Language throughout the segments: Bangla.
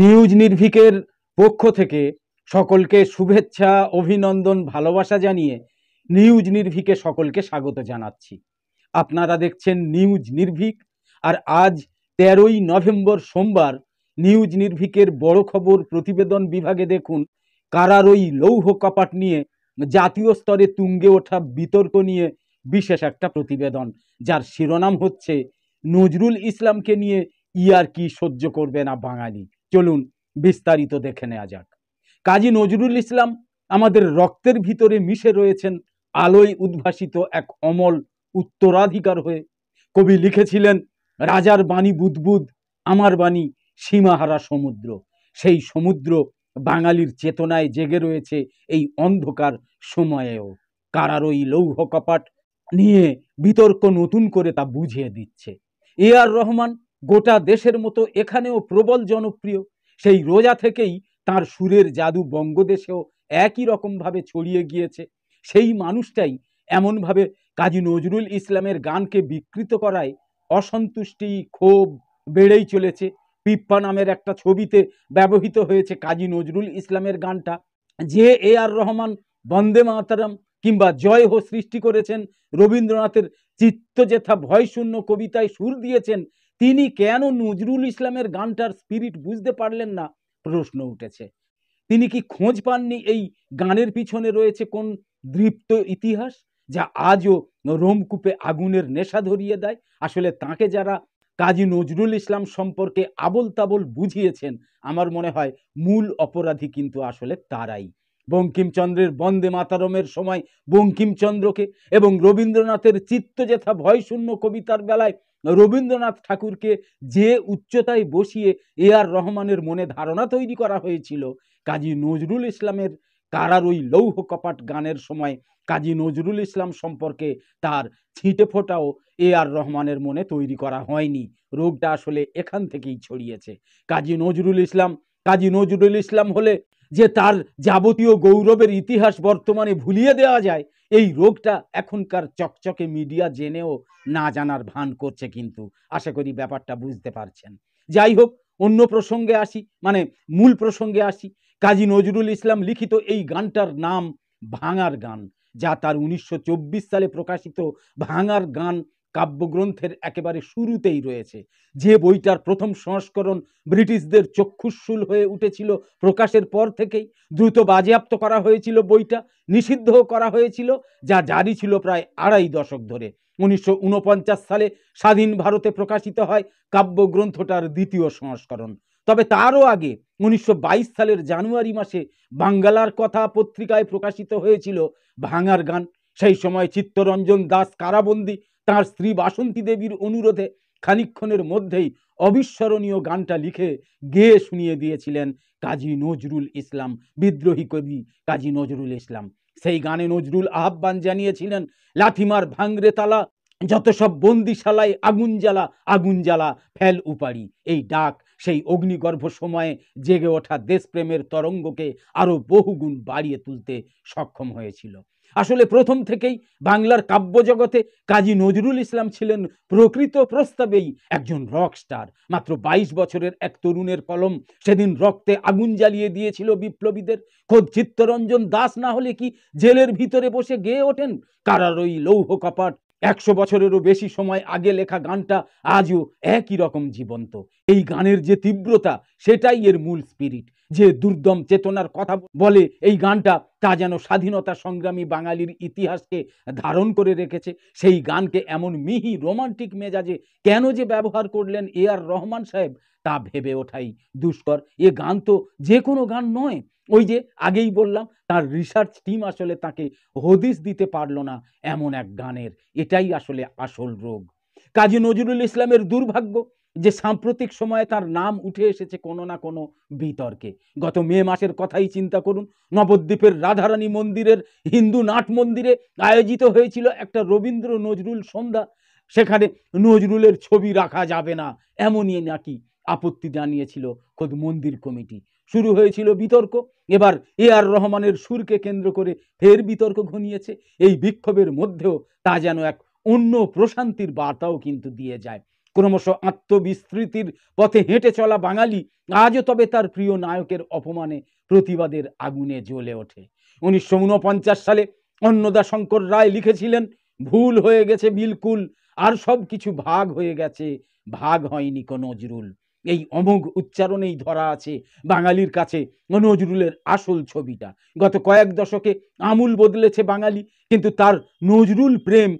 নিউজ নির্ভিকের পক্ষ থেকে সকলকে শুভেচ্ছা অভিনন্দন ভালোবাসা জানিয়ে নিউজ নির্ভিকে সকলকে স্বাগত জানাচ্ছি আপনারা দেখছেন নিউজ নির্ভিক আর আজ তেরোই নভেম্বর সোমবার নিউজ নির্ভিকের বড় খবর প্রতিবেদন বিভাগে দেখুন কারার ওই লৌহ কপাট নিয়ে জাতীয় স্তরে তুঙ্গে ওঠা বিতর্ক নিয়ে বিশেষ একটা প্রতিবেদন যার শিরোনাম হচ্ছে নজরুল ইসলামকে নিয়ে ইয়ার কি সহ্য করবে না বাঙালি চলুন বিস্তারিত দেখে নেওয়া যাক কাজী নজরুল ইসলাম আমাদের রক্তের ভিতরে মিশে রয়েছেন আলোয় উদ্ভাসিত এক অমল উত্তরাধিকার হয়ে কবি লিখেছিলেন রাজার বাণী বুদবুদ আমার বাণী সীমাহারা সমুদ্র সেই সমুদ্র বাঙালির চেতনায় জেগে রয়েছে এই অন্ধকার সময়েও কারার ওই লৌহ কপাট নিয়ে বিতর্ক নতুন করে তা বুঝিয়ে দিচ্ছে এ আর রহমান গোটা দেশের মতো এখানেও প্রবল জনপ্রিয় সেই রোজা থেকেই তার সুরের জাদু বঙ্গদেশেও একই রকমভাবে ছড়িয়ে গিয়েছে সেই মানুষটাই এমনভাবে কাজী নজরুল ইসলামের গানকে বিকৃত করায় অসন্তুষ্টি ক্ষোভ বেড়েই চলেছে পিপ্পা নামের একটা ছবিতে ব্যবহৃত হয়েছে কাজী নজরুল ইসলামের গানটা যে এ আর রহমান বন্দে মাতারাম কিংবা জয় হো সৃষ্টি করেছেন রবীন্দ্রনাথের চিত্তজেথা ভয়শূন্য কবিতায় সুর দিয়েছেন তিনি কেন নজরুল ইসলামের গানটার স্পিরিট বুঝতে পারলেন না প্রশ্ন উঠেছে তিনি কি খোঁজ পাননি এই গানের পিছনে রয়েছে কোন দৃপ্ত ইতিহাস যা আজও রোমকূপে আগুনের নেশা ধরিয়ে দেয় আসলে তাকে যারা কাজী নজরুল ইসলাম সম্পর্কে আবল তাবল বুঝিয়েছেন আমার মনে হয় মূল অপরাধী কিন্তু আসলে তারাই বঙ্কিমচন্দ্রের বন্দে মাতারমের সময় বঙ্কিমচন্দ্রকে এবং রবীন্দ্রনাথের চিত্তজেথা ভয়শূন্য কবিতার বেলায় রবীন্দ্রনাথ ঠাকুরকে যে উচ্চতায় বসিয়ে এ আর রহমানের মনে ধারণা তৈরি করা হয়েছিল কাজী নজরুল ইসলামের কারার ওই লৌহ কপাট গানের সময় কাজী নজরুল ইসলাম সম্পর্কে তার ছিটে ফোটাও এ আর রহমানের মনে তৈরি করা হয়নি রোগটা আসলে এখান থেকেই ছড়িয়েছে কাজী নজরুল ইসলাম কাজী নজরুল ইসলাম হলে যে তার যাবতীয় গৌরবের ইতিহাস বর্তমানে ভুলিয়ে দেওয়া যায় এই রোগটা এখনকার চকচকে মিডিয়া জেনেও না জানার ভান করছে কিন্তু আশা করি ব্যাপারটা বুঝতে পারছেন যাই হোক অন্য প্রসঙ্গে আসি মানে মূল প্রসঙ্গে আসি কাজী নজরুল ইসলাম লিখিত এই গানটার নাম ভাঙার গান যা তার উনিশশো সালে প্রকাশিত ভাঙার গান কাব্যগ্রন্থের একেবারে শুরুতেই রয়েছে যে বইটার প্রথম সংস্করণ ব্রিটিশদের চক্ষুশুল হয়ে উঠেছিল প্রকাশের পর থেকেই দ্রুত বাজেয়াপ্ত করা হয়েছিল বইটা নিষিদ্ধ করা হয়েছিল যা জারি ছিল প্রায় আড়াই দশক ধরে উনিশশো সালে স্বাধীন ভারতে প্রকাশিত হয় কাব্যগ্রন্থটার দ্বিতীয় সংস্করণ তবে তারও আগে উনিশশো সালের জানুয়ারি মাসে বাঙ্গালার কথা পত্রিকায় প্রকাশিত হয়েছিল ভাঙার গান সেই সময় চিত্তরঞ্জন দাস কারাবন্দী তার স্ত্রী বাসন্তী দেবীর অনুরোধে খানিক্ষণের মধ্যেই অবিস্মরণীয় গানটা লিখে গেয়ে শুনিয়ে দিয়েছিলেন কাজী নজরুল ইসলাম বিদ্রোহী কবি কাজী নজরুল ইসলাম সেই গানে নজরুল আহ্বান জানিয়েছিলেন লাথিমার ভাঙরে তালা যত সব বন্দিশালায় আগুন জ্বালা আগুন জ্বালা ফেল উপারি এই ডাক সেই অগ্নিগর্ভ সময়ে জেগে ওঠা দেশপ্রেমের তরঙ্গকে আরও বহুগুণ বাড়িয়ে তুলতে সক্ষম হয়েছিল আসলে প্রথম থেকেই বাংলার কাব্যজগতে কাজী নজরুল ইসলাম ছিলেন প্রকৃত প্রস্তাবেই একজন রকস্টার মাত্র ২২ বছরের এক তরুণের কলম সেদিন রক্তে আগুন জ্বালিয়ে দিয়েছিল বিপ্লবীদের খোদ চিত্তরঞ্জন দাস না হলে কি জেলের ভিতরে বসে গেয়ে ওঠেন কারার ওই লৌহ কপাট একশো বছরেরও বেশি সময় আগে লেখা গানটা আজও একই রকম জীবন্ত এই গানের যে তীব্রতা সেটাই এর মূল স্পিরিট যে দুর্দম চেতনার কথা বলে এই গানটা তা যেন স্বাধীনতা সংগ্রামী বাঙালির ইতিহাসকে ধারণ করে রেখেছে সেই গানকে এমন মিহি রোমান্টিক মেজাজে কেন যে ব্যবহার করলেন এ আর রহমান সাহেব তা ভেবে ওঠাই দুষ্কর এ গান তো যে কোনো গান নয় ওই যে আগেই বললাম তার রিসার্চ টিম আসলে তাকে হদিস দিতে পারল না এমন এক গানের এটাই আসলে আসল রোগ কাজী নজরুল ইসলামের দুর্ভাগ্য যে সাম্প্রতিক সময়ে তার নাম উঠে এসেছে কোনো না কোনো বিতর্কে গত মে মাসের কথাই চিন্তা করুন নবদ্বীপের রাধারানী মন্দিরের হিন্দু নাট মন্দিরে আয়োজিত হয়েছিল একটা রবীন্দ্র নজরুল সন্ধ্যা সেখানে নজরুলের ছবি রাখা যাবে না এমনই নাকি আপত্তি জানিয়েছিল খোদ মন্দির কমিটি শুরু হয়েছিল বিতর্ক এবার এ আর রহমানের সুরকে কেন্দ্র করে ফের বিতর্ক ঘনিয়েছে এই বিক্ষোভের মধ্যেও তা যেন এক অন্য প্রশান্তির বার্তাও কিন্তু দিয়ে যায় ক্রমশ আত্মবিস্তৃতির পথে হেঁটে চলা বাঙালি আজও তবে তার প্রিয় নায়কের অপমানে প্রতিবাদের আগুনে জ্বলে ওঠে উনিশশো সালে অন্নদা শঙ্কর রায় লিখেছিলেন ভুল হয়ে গেছে বিলকুল আর সব কিছু ভাগ হয়ে গেছে ভাগ হয়নি কোনো নজরুল এই অমোঘ উচ্চারণেই ধরা আছে বাঙালির কাছে নজরুলের আসল ছবিটা গত কয়েক দশকে আমূল বদলেছে বাঙালি কিন্তু তার নজরুল প্রেম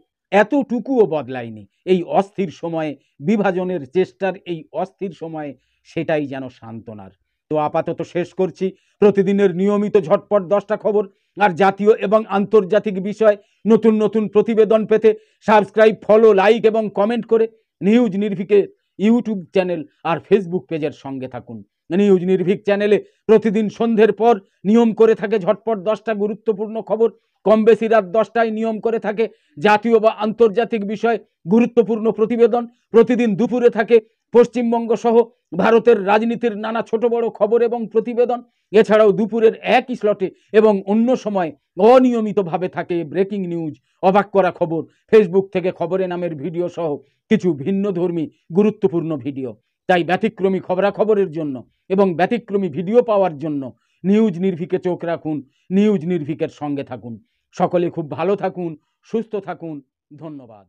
এতটুকুও বদলায়নি এই অস্থির সময়ে বিভাজনের চেষ্টার এই অস্থির সময়ে সেটাই যেন সান্ত্বনার তো আপাতত শেষ করছি প্রতিদিনের নিয়মিত ঝটপট দশটা খবর আর জাতীয় এবং আন্তর্জাতিক বিষয় নতুন নতুন প্রতিবেদন পেতে সাবস্ক্রাইব ফলো লাইক এবং কমেন্ট করে নিউজ নির্ভিকের ইউটিউব চ্যানেল আর ফেসবুক পেজের সঙ্গে থাকুন নিউজ নির্ভীক চ্যানেলে প্রতিদিন সন্ধ্যের পর নিয়ম করে থাকে ঝটপট দশটা গুরুত্বপূর্ণ খবর কম বেশি রাত দশটায় নিয়ম করে থাকে জাতীয় বা আন্তর্জাতিক বিষয়ে গুরুত্বপূর্ণ প্রতিবেদন প্রতিদিন দুপুরে থাকে পশ্চিমবঙ্গ সহ ভারতের রাজনীতির নানা ছোট বড় খবর এবং প্রতিবেদন এছাড়াও দুপুরের একই স্লটে এবং অন্য সময় অনিয়মিতভাবে থাকে ব্রেকিং নিউজ অবাক করা খবর ফেসবুক থেকে খবরে নামের ভিডিও সহ কিছু ভিন্নধর্মী গুরুত্বপূর্ণ ভিডিও তাই ব্যতিক্রমী খবরাখবরের জন্য এবং ব্যতিক্রমী ভিডিও পাওয়ার জন্য নিউজ নির্ভিকে চোখ রাখুন নিউজ নির্ভিকের সঙ্গে থাকুন সকলে খুব ভালো থাকুন সুস্থ থাকুন ধন্যবাদ